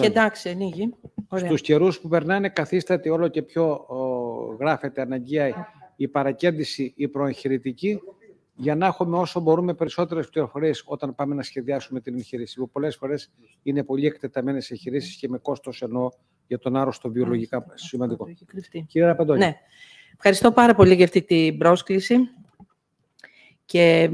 Όχι, εντάξει, ανοίγει. Στου Στους που περνάνε καθίσταται όλο και πιο ο, γράφεται αναγκαία η παρακέντηση, η προεγχειρητική, για να έχουμε όσο μπορούμε περισσότερες πληροφορίες όταν πάμε να σχεδιάσουμε την εγχείρηση. Που πολλές φορές είναι πολύ εκτεταμένες εγχειρήσεις και με κόστος ενώ για τον άρρωστο βιολογικά σημαντικό. Κύριε Ραπαντώνη. Ναι. Ευχαριστώ πάρα πολύ για αυτή την πρόσκληση. Και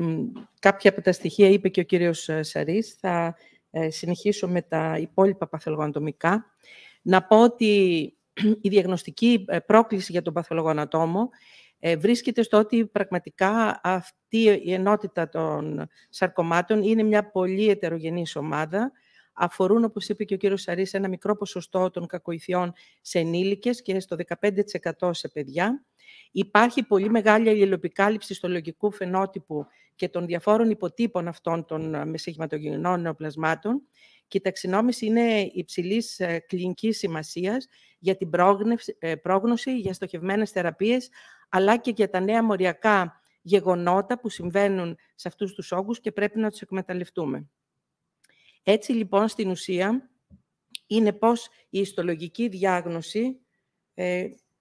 κάποια από τα στοιχεία είπε και ο κύριος ε, Σαρής Θα ε, συνεχίσω με τα υπόλοιπα παθολογοανατομικά. Να πω ότι η διαγνωστική ε, πρόκληση για τον παθολογοανατόμο ε, βρίσκεται στο ότι πραγματικά αυτή η ενότητα των σαρκωμάτων είναι μια πολύ ετερογενής ομάδα. Αφορούν, όπως είπε και ο κύριος Σαρής, ένα μικρό ποσοστό των κακοηθιών σε ενήλικες και στο 15% σε παιδιά. Υπάρχει πολύ μεγάλη αλληλοπικάλυψη στο λογικού φαινότυπου και των διαφόρων υποτύπων αυτών των ε, μεσαιχηματογεννών νεοπλασμάτων και η ταξινόμηση είναι υψηλής ε, κλινικής σημασίας για την ε, πρόγνωση, για στοχευμένες θεραπείες, αλλά και για τα νέα μοριακά γεγονότα που συμβαίνουν σε αυτούς τους όγκους και πρέπει να τους εκμεταλλευτούμε. Έτσι λοιπόν στην ουσία είναι πως η ιστολογική διάγνωση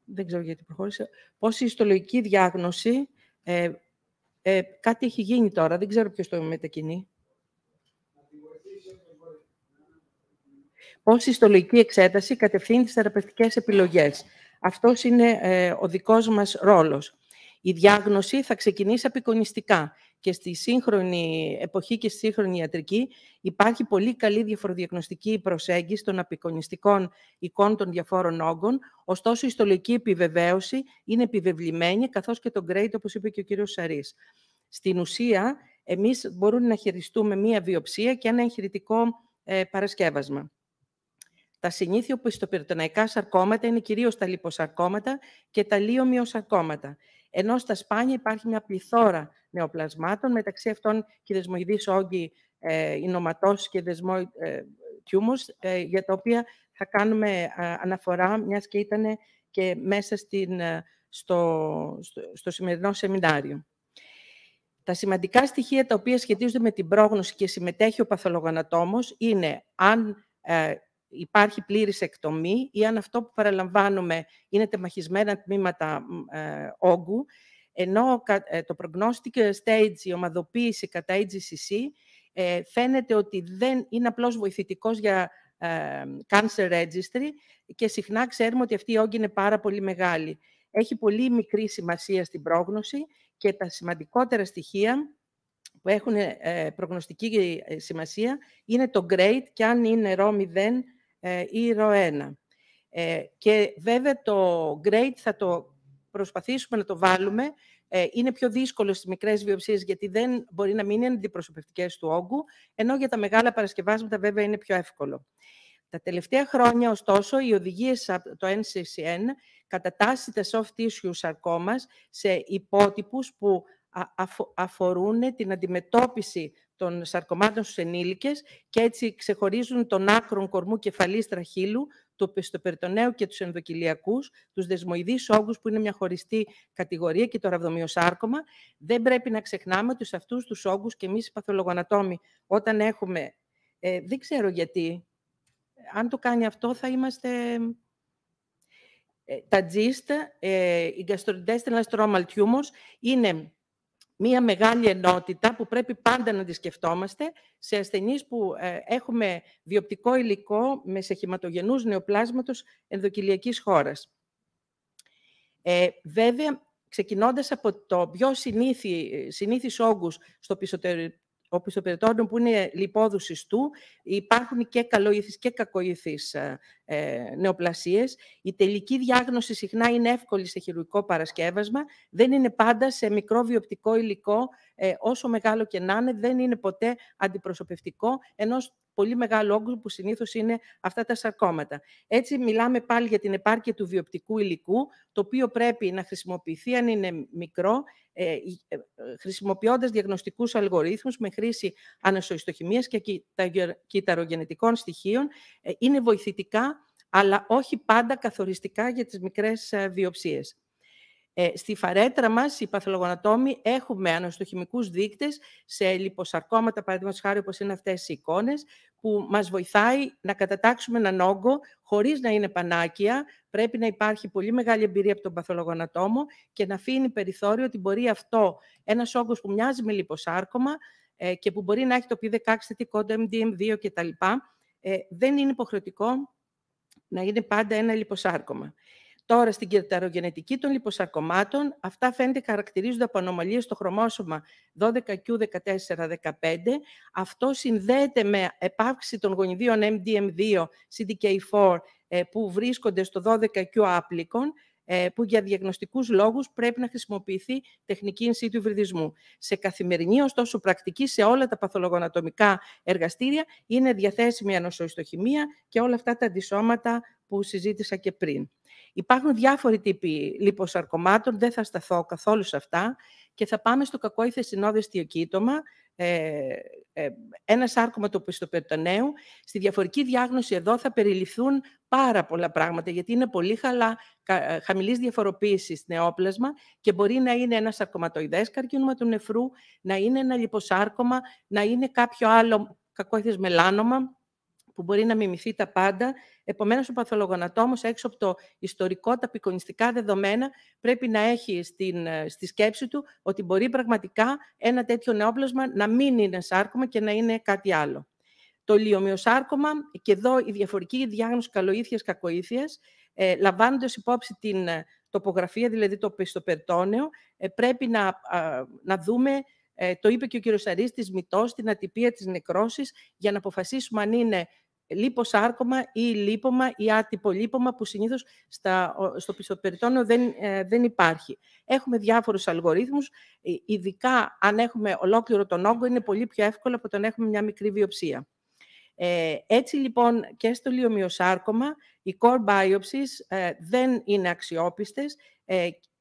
δεν ξέρω γιατί προχώρησε, πώς η ιστολογική διάγνωση, ε, ε, κάτι έχει γίνει τώρα, δεν ξέρω ποιος το μετακινεί. Πώς η ιστολογική εξέταση κατευθύνει τις θεραπευτικές επιλογές. Αυτός είναι ε, ο δικός μας ρόλος. Η διάγνωση θα ξεκινήσει απεικονιστικά και στη σύγχρονη εποχή και στη σύγχρονη ιατρική υπάρχει πολύ καλή διαφοροδιαγνωστική προσέγγιση των απεικονιστικών εικόνων των διαφόρων όγκων, ωστόσο η ιστολική επιβεβαίωση είναι επιβεβλημένη, καθώς και το grade, όπως είπε και ο κύριος Σαρής. Στην ουσία, εμείς μπορούμε να χειριστούμε μία βιοψία και ένα εγχειρητικό ε, παρασκεύασμα. Τα συνήθεια που ιστοπυροτοναϊκά σαρκώματα είναι κυρίως τα λιποσαρκώματα και τα λίωμιοσαρκώματα. Ενώ στα σπάνια υπάρχει μια πληθώρα νεοπλασμάτων, μεταξύ αυτών και δεσμοειδης όγκοι ε, και δεσμό ε, ε, για τα οποία θα κάνουμε ε, αναφορά, μιας και ήταν και μέσα στην, ε, στο, στο, στο σημερινό σεμινάριο. Τα σημαντικά στοιχεία τα οποία σχετίζονται με την πρόγνωση και συμμετέχει ο παθολογοανατόμος είναι αν υπάρχει πλήρης εκτομή ή αν αυτό που παραλαμβάνουμε είναι τεμαχισμένα τμήματα όγκου ενώ ε, το prognostic stage, η ομαδοποίηση κατά IGCC, ε, φαίνεται ότι δεν είναι απλώς βοηθητικός για ε, cancer registry και συχνά ξέρουμε ότι αυτή η όγκη είναι πάρα πολύ μεγάλη. Έχει πολύ μικρή σημασία στην πρόγνωση και τα σημαντικότερα στοιχεία που έχουν προγνωστική σημασία είναι το grade και αν είναι ρο 0 ή ρο 1. Και βέβαια το grade θα το προσπαθήσουμε να το βάλουμε. Ε, είναι πιο δύσκολο στι μικρές βιοψίες γιατί δεν μπορεί να μην είναι του όγκου, ενώ για τα μεγάλα παρασκευάσματα βέβαια είναι πιο εύκολο. Τα τελευταία χρόνια, ωστόσο, οι οδηγίες από το NCCN κατατάσσει τα soft tissue sarcomas σε υπότυπους που αφορούν την αντιμετώπιση των σαρκωμάτων στους ενήλικες και έτσι ξεχωρίζουν τον άκρον κορμού κεφαλής τραχύλου, το πεστοπερτονέο και τους ενδοκυλιακούς, τους δεσμοειδείς όγκους που είναι μια χωριστή κατηγορία και το ραβδομοιοσάρκωμα. Δεν πρέπει να ξεχνάμε ότι σε αυτούς τους όγκους και εμείς οι παθολογονατόμοι όταν έχουμε... Ε, δεν ξέρω γιατί. Αν το κάνει αυτό θα είμαστε τα GIST, η gastrointestinal stromal tumors, είναι μία μεγάλη ενότητα που πρέπει πάντα να τη σκεφτόμαστε σε ασθενείς που ε, έχουμε βιοπτικό υλικό με σεχηματογενούς νεοπλάσματος ενδοκυλιακής χώρας. Ε, βέβαια, ξεκινώντας από το πιο συνήθι, ε, συνήθις όγκους στο οπισθοπυρετόντων που είναι λιπόδουσης του. Υπάρχουν και καλοήθεις και κακοήθεις ε, ε, νεοπλασίες. Η τελική διάγνωση συχνά είναι εύκολη σε χειρουργικό παρασκεύασμα. Δεν είναι πάντα σε μικρό βιοπτικό υλικό, ε, όσο μεγάλο και να είναι, δεν είναι ποτέ αντιπροσωπευτικό, ενώ πολύ μεγάλο όγκο που συνήθως είναι αυτά τα σαρκώματα. Έτσι μιλάμε πάλι για την επάρκεια του βιοπτικού υλικού, το οποίο πρέπει να χρησιμοποιηθεί αν είναι μικρό, ε, ε χρησιμοποιώντας διαγνωστικούς αλγορίθμους με χρήση ανασοϊστοχημίας και κυταρογενετικών στοιχείων, ε, είναι βοηθητικά, αλλά όχι πάντα καθοριστικά για τις μικρές ε, βιοψίες. Ε, στη φαρέτρα μας, οι παθολογονατόμοι, έχουμε αναστοχημικούς δείκτες σε λιποσαρκώματα, παραδείγματος χάρη, όπως είναι αυτές οι εικόνες, που μας βοηθάει να κατατάξουμε έναν όγκο χωρίς να είναι πανάκια. Πρέπει να υπάρχει πολύ μεγάλη εμπειρία από τον παθολογονατόμο και να αφήνει περιθώριο ότι μπορεί αυτό, ένας όγκος που μοιάζει με λιποσάρκωμα ε, και που μπορεί να έχει το P16 θετικό, το MDM2 κτλ. Ε, δεν είναι υποχρεωτικό να είναι πάντα ένα λιποσάρκωμα. Τώρα στην κερταρογενετική των λιποσαρκωμάτων, αυτά φαίνεται χαρακτηρίζονται από ανομαλίες στο χρωμόσωμα 12Q14-15. Αυτό συνδέεται με επάυξη των γονιδίων MDM2, CDK4, ε, που βρίσκονται στο 12Q άπλικον, ε, που για διαγνωστικούς λόγους πρέπει να χρησιμοποιηθεί τεχνική in situ υβριδισμού. Σε καθημερινή, ωστόσο πρακτική, σε όλα τα παθολογονατομικά εργαστήρια, είναι διαθέσιμη ανοσοϊστοχημία και όλα αυτά τα αντισώματα που συζήτησα και πριν. Υπάρχουν διάφοροι τύποι λιποσαρκωμάτων, δεν θα σταθώ καθόλου σε αυτά και θα πάμε στο κακοήθεις συνόδες θειοκύτωμα, ε, ε, ένα σάρκωμα του πιστοπετονέου. Στη διαφορική διάγνωση εδώ θα περιληφθούν πάρα πολλά πράγματα, γιατί είναι πολύ χαλά, ε, χαμηλής διαφοροποίησης νεόπλασμα και μπορεί να είναι ένα σαρκωματοειδές καρκίνωμα του νεφρού, να είναι ένα λιποσάρκωμα, να είναι κάποιο άλλο κακόηθες μελάνομα, που μπορεί να μιμηθεί τα πάντα. Επομένως, ο παθολογονατόμος έξω από το ιστορικό, τα πικονιστικά δεδομένα, πρέπει να έχει στην, ε, στη σκέψη του ότι μπορεί πραγματικά ένα τέτοιο νεόπλασμα να μην είναι σάρκωμα και να είναι κάτι άλλο. Το λιομοιοσάρκωμα, και εδώ η διαφορική διάγνωση καλοήθειας-κακοήθειας, ε, λαμβάνοντας υπόψη την ε, τοπογραφία, δηλαδή το πιστοπερτόνεο, ε, πρέπει να, να δούμε ε, το είπε και ο κύριος της μητός, την ατυπία της νεκρώσης, για να αποφασίσουμε αν είναι λίποσάρκωμα ή λίπομα ή άτυπο λίπομα που συνήθως στο πιστοπεριτόνιο δεν, ε, δεν υπάρχει. Έχουμε διάφορους αλγορίθμους, ε, ειδικά αν έχουμε ολόκληρο τον όγκο είναι πολύ πιο εύκολο από το να έχουμε μια μικρή βιοψία. Ε, έτσι λοιπόν και στο λιωμιοσάρκωμα οι core biopsies δεν είναι αξιόπιστες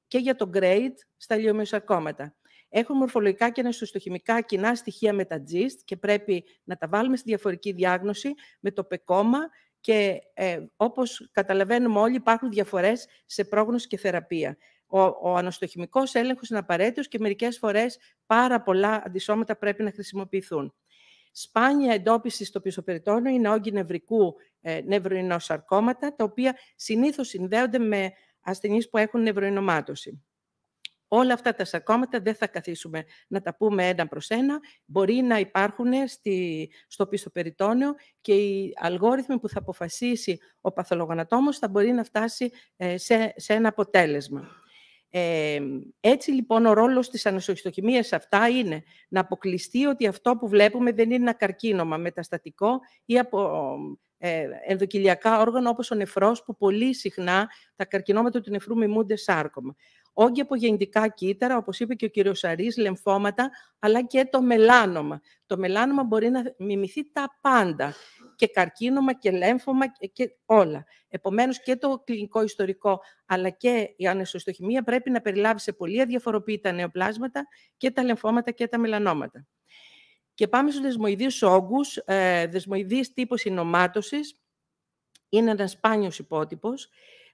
και για το GRADE στα λιωμιοσάρκωματα έχουν μορφολογικά και αναστοστοχημικά κοινά στοιχεία με τα GIST και πρέπει να τα βάλουμε στη διαφορική διάγνωση με το πεκόμα και ε, όπως καταλαβαίνουμε όλοι υπάρχουν διαφορές σε πρόγνωση και θεραπεία. Ο, ο αναστοχημικός έλεγχος είναι απαραίτητος και μερικές φορές πάρα πολλά αντισώματα πρέπει να χρησιμοποιηθούν. Σπάνια εντόπιση στο πισωπεριτόνιο είναι όγκοι νευρικού ε, τα οποία συνήθως συνδέονται με ασθενείς που έχουν νευροϊνομάτωση. Όλα αυτά τα σακώματα δεν θα καθίσουμε να τα πούμε ένα προς ένα. Μπορεί να υπάρχουν στη, στο πίσω περιτόνιο και οι αλγόριθμοι που θα αποφασίσει ο παθολογονατόμος θα μπορεί να φτάσει ε, σε, σε ένα αποτέλεσμα. Ε, έτσι λοιπόν ο ρόλος της ανοσοχιστοχημίας αυτά είναι να αποκλειστεί ότι αυτό που βλέπουμε δεν είναι ένα καρκίνωμα μεταστατικό ή από ε, ενδοκυλιακά όργανα όπως ο νεφρός που πολύ συχνά τα καρκινόματα του νεφρού μιμούνται σάρκωμα όχι από γεννητικά κύτταρα, όπως είπε και ο κύριος Σαρής, λεμφώματα, αλλά και το μελάνομα. Το μελάνομα μπορεί να μιμηθεί τα πάντα, και καρκίνωμα και λέμφωμα και όλα. Επομένως και το κλινικό ιστορικό, αλλά και η ανεσοστοχημία πρέπει να περιλάβει σε πολύ αδιαφοροποιητά νεοπλάσματα και τα λεμφώματα και τα μελανόματα. Και πάμε στους δεσμοειδείς όγκους. Ε, δεσμοειδείς τύπος συνομάτωσης είναι ένας σπάνιος υπότυπος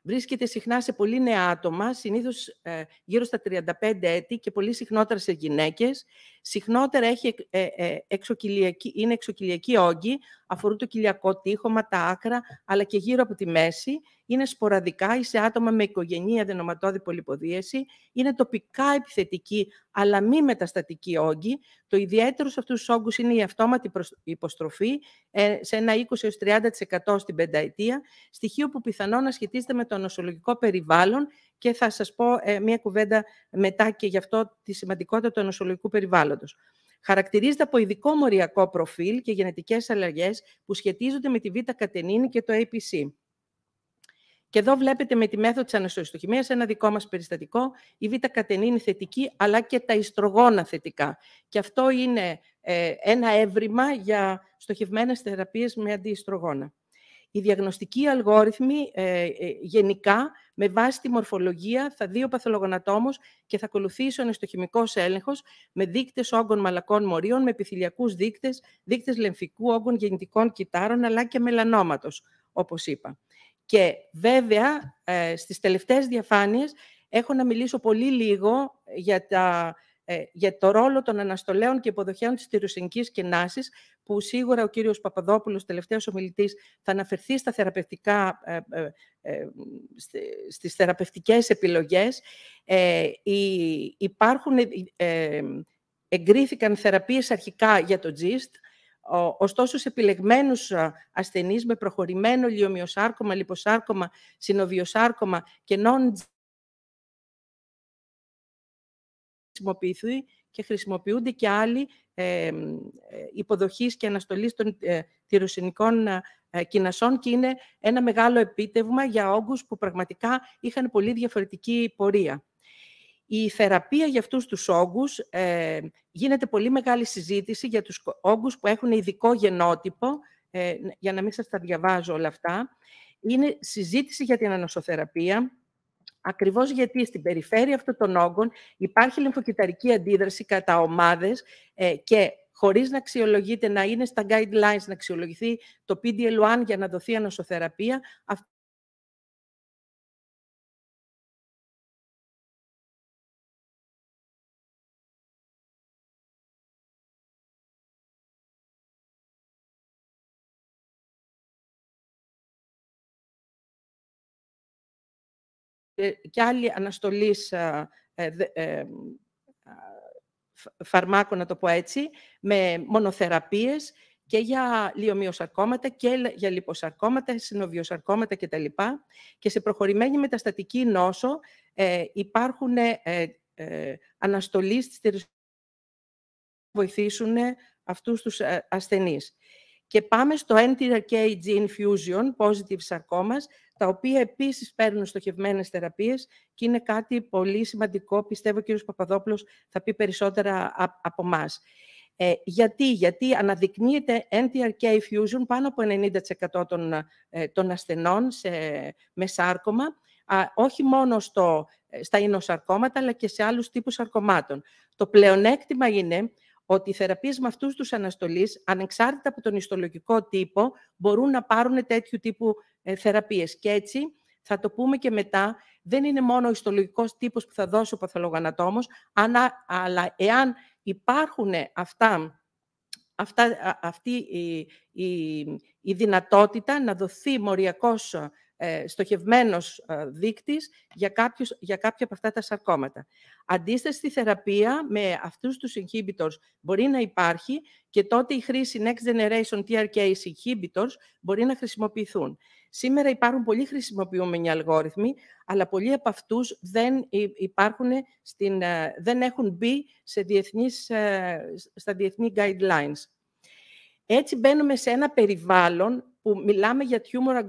βρίσκεται συχνά σε πολύ νέα άτομα, συνήθως ε, γύρω στα 35 έτη και πολύ συχνότερα σε γυναίκες. Συχνότερα έχει, ε, ε είναι εξοκυλιακή όγκη, αφορούν το κοιλιακό τείχομα, τα άκρα, αλλά και γύρω από τη μέση είναι σποραδικά ή σε άτομα με οικογενή αδενοματώδη πολυποδίαση, είναι τοπικά επιθετική αλλά μη μεταστατική όγκη. Το ιδιαίτερο σε αυτούς τους όγκους είναι η αυτόματη υποστροφή ε, σε ατομα με οικογενη αδενοματωδη πολυποδιεση ειναι τοπικα επιθετικη αλλα μη μεταστατικη ογκη το 20-30% στην πενταετία, στοιχείο που πιθανόν να σχετίζεται με το νοσολογικό περιβάλλον και θα σας πω ε, μια κουβέντα μετά και γι' αυτό τη σημαντικότητα του νοσολογικού περιβάλλοντος. Χαρακτηρίζεται από ειδικό μοριακό προφίλ και γενετικές αλλαγές που σχετίζονται με τη β-κατενίνη και το APC. Και εδώ βλέπετε με τη μέθοδο της αναστοριστοχημία ένα δικό μας περιστατικό. Η β-κατενή είναι θετική, αλλά και τα ιστρογόνα θετικά. Και αυτό είναι ε, ένα έβριμα για στοχευμένες θεραπείες με αντιιστρογόνα. Οι διαγνωστικοί αλγόριθμοι ε, ε, γενικά, με βάση τη μορφολογία, θα δει ο παθολογονατόμος και θα ακολουθήσει ο αναστοχημικός έλεγχος με δείκτες όγκων μαλακών μορίων, με επιθυλιακούς δείκτες, δείκτες λεμφικού όγκων γεννητικών κυτάρων, αλλά και μελανόματος, όπως είπα. Και βέβαια, ε, στις τελευταίες διαφάνειες έχω να μιλήσω πολύ λίγο για, τα, ε, για το ρόλο των αναστολέων και υποδοχέων της και κενάσης, που σίγουρα ο κύριος Παπαδόπουλος, τελευταίος ομιλητής, θα αναφερθεί στα θεραπευτικά, ε, ε, ε στις θεραπευτικές επιλογές. υπάρχουν, εγκρίθηκαν θεραπείες αρχικά για το GIST, Ωστόσο, σε επιλεγμένους ασθενείς με προχωρημένο λιομιοσάρκωμα, λιποσάρκωμα, συνοβιοσάρκωμα και non χρησιμοποιηθεί και χρησιμοποιούνται και άλλοι ε, υποδοχής και αναστολής των ε, τυροσυνικών ε, ε κοινασών και είναι ένα μεγάλο επίτευγμα για όγκους που πραγματικά είχαν πολύ διαφορετική πορεία. Η θεραπεία για αυτούς τους όγκους ε, γίνεται πολύ μεγάλη συζήτηση για τους όγκους που έχουν ειδικό γενότυπο, ε, για να μην σας τα διαβάζω όλα αυτά. Είναι συζήτηση για την ανοσοθεραπεία, ακριβώς γιατί στην περιφέρεια αυτών των όγκων υπάρχει λιμφοκυταρική αντίδραση κατά ομάδες ε, και χωρίς να αξιολογείται, να είναι στα guidelines, να αξιολογηθεί το PDL1 για να δοθεί ανοσοθεραπεία, και άλλη αναστολής ε, ε, ε, φαρμάκων, να το πω έτσι, με μονοθεραπείες και για λιομιοσαρκώματα και για λιποσαρκώματα, συνοβιοσαρκώματα κτλ. Και σε προχωρημένη μεταστατική νόσο υπάρχουν αναστολής στι βοηθήσουν αυτούς τους ασθενείς. Και πάμε στο NTRK Infusion fusion, positive sarcomas, τα οποία επίσης παίρνουν στοχευμένες θεραπείες και είναι κάτι πολύ σημαντικό, πιστεύω ο κύριος Παπαδόπουλος θα πει περισσότερα από εμάς. Ε, γιατί, γιατί αναδεικνύεται NTRK fusion πάνω από 90% ε, των, ασθενών με σάρκωμα, α, όχι μόνο στο, ε, στα ινοσαρκώματα, αλλά και σε άλλους τύπους σαρκωμάτων. Το πλεονέκτημα είναι ότι οι θεραπείες με αυτούς τους αναστολείς, ανεξάρτητα από τον ιστολογικό τύπο, μπορούν να πάρουν τέτοιου τύπου ε, θεραπείες. Και έτσι, θα το πούμε και μετά, δεν είναι μόνο ο ιστολογικός τύπος που θα δώσει ο παθολογανατόμος, αλλά εάν υπάρχουν αυτά, αυτά, αυτή η, η, η δυνατότητα να δοθεί μοριακός ε, στοχευμένος ε, δείκτης για, κάποιους, για κάποια από αυτά τα σαρκώματα. Αντίσταση στη θεραπεία με αυτούς τους inhibitors μπορεί να υπάρχει και τότε η χρήση Next Generation TRK inhibitors μπορεί να χρησιμοποιηθούν. Σήμερα υπάρχουν πολύ χρησιμοποιούμενοι αλγόριθμοι, αλλά πολλοί από αυτούς δεν, υπάρχουν στην, ε, δεν έχουν μπει σε διεθνείς, ε, στα διεθνή guidelines. Έτσι μπαίνουμε σε ένα περιβάλλον που μιλάμε για tumor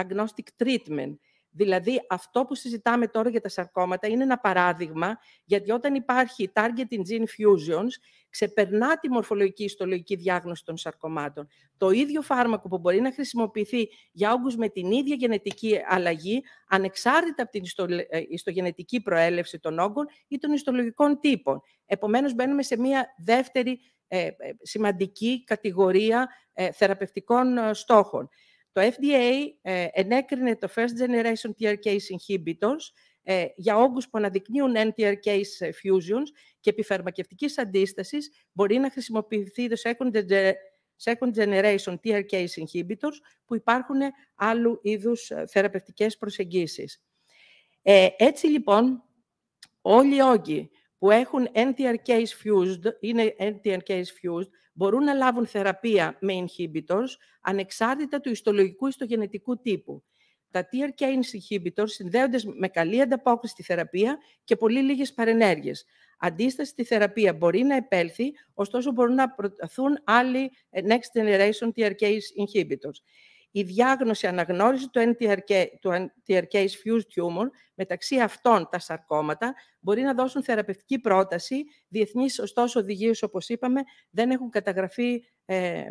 agnostic treatment, Δηλαδή, αυτό που συζητάμε τώρα για τα σαρκώματα είναι ένα παράδειγμα, γιατί όταν υπάρχει targeting gene fusions, ξεπερνά τη μορφολογική ιστολογική διάγνωση των σαρκωμάτων. Το ίδιο φάρμακο που μπορεί να χρησιμοποιηθεί για όγκους με την ίδια γενετική αλλαγή, ανεξάρτητα από την ε, ιστογενετική προέλευση των όγκων ή των ιστολογικών τύπων. Επομένως, μπαίνουμε σε μία δεύτερη ε, ε σημαντική κατηγορία ε, θεραπευτικών στόχων. Το FDA ε, ενέκρινε το First Generation TRK Inhibitors ε, για όγκους που αναδεικνύουν NTRK fusions και επιφαρμακευτικής αντίστασης μπορεί να χρησιμοποιηθεί το second, generation TRK inhibitors που υπάρχουν άλλου είδους ε, θεραπευτικές προσεγγίσεις. Ε, έτσι λοιπόν, όλοι οι όγκοι που έχουν NTRK fused, είναι NTRK fused, μπορούν να λάβουν θεραπεία με inhibitors ανεξάρτητα του ιστολογικού ή ιστογενετικού τύπου. Τα TRK inhibitors συνδέονται με καλή ανταπόκριση στη θεραπεία και πολύ λίγες παρενέργειες. Αντίσταση στη θεραπεία μπορεί να επέλθει, ωστόσο μπορούν να προταθούν άλλοι ε, next generation TRK inhibitors η διάγνωση αναγνώριση του NTRK, του NTRK fused tumor, μεταξύ αυτών τα σαρκώματα, μπορεί να δώσουν θεραπευτική πρόταση. διεθνής ωστόσο, οδηγίες, όπως είπαμε, δεν έχουν καταγραφεί ε,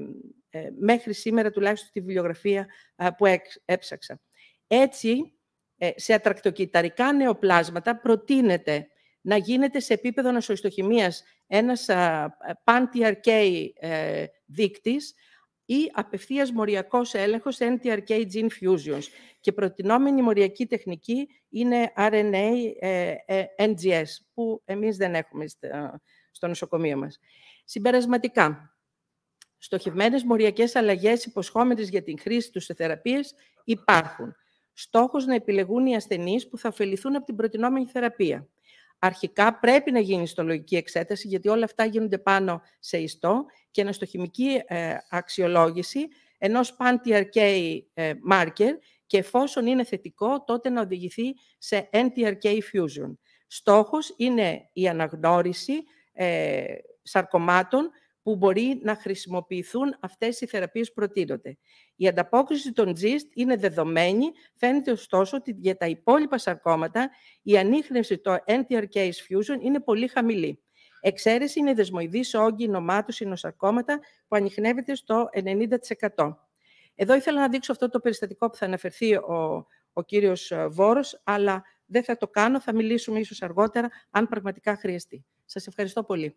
ε, μέχρι σήμερα, τουλάχιστον τη βιβλιογραφία που έψαξα. Έτσι, ε, σε ατρακτοκυταρικά νεοπλάσματα προτείνεται να γίνεται σε επίπεδο νοσοϊστοχημίας ένας pan-TRK δείκτης, ή απευθείας μοριακός έλεγχος NTRK gene fusions. Και προτινόμενη μοριακή τεχνική είναι RNA ε, ε, NGS, που εμείς δεν έχουμε στο νοσοκομείο μας. Συμπερασματικά, στοχευμένες μοριακές αλλαγές υποσχόμενες για την χρήση τους σε θεραπείες υπάρχουν. Στόχος να επιλεγούν οι ασθενείς που θα ωφεληθούν από την προτινόμενη θεραπεία αρχικά πρέπει να γίνει ιστολογική εξέταση, γιατί όλα αυτά γίνονται πάνω σε ιστό και στοχημική ε, αξιολόγηση ενός pan-TRK ε, marker και εφόσον είναι θετικό, τότε να οδηγηθεί σε NTRK fusion. Στόχος είναι η αναγνώριση ε, σαρκωμάτων που μπορεί να χρησιμοποιηθούν αυτές οι θεραπείες προτείνονται. Η ανταπόκριση των GIST είναι δεδομένη, φαίνεται ωστόσο ότι για τα υπόλοιπα σαρκώματα η ανείχνευση των NTRK fusion είναι πολύ χαμηλή. Εξαίρεση είναι η δεσμοειδής όγκη νομάτους νοσαρκώματα που ανοιχνεύεται στο 90%. Εδώ ήθελα να δείξω αυτό το περιστατικό που θα αναφερθεί ο, ο κύριος ε, Βόρος, αλλά δεν θα το κάνω, θα μιλήσουμε ίσως αργότερα, αν πραγματικά χρειαστεί. Σας ευχαριστώ πολύ.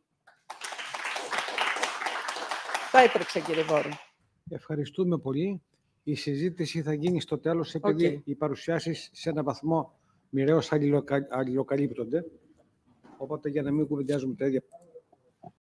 Ευχαριστούμε πολύ. Η συζήτηση θα γίνει στο τέλος επειδή okay. οι παρουσιάσεις σε ένα βαθμό μοιραίως αλληλοκαλύπτονται. Οπότε για να μην κουβεντιάζουμε τα ίδια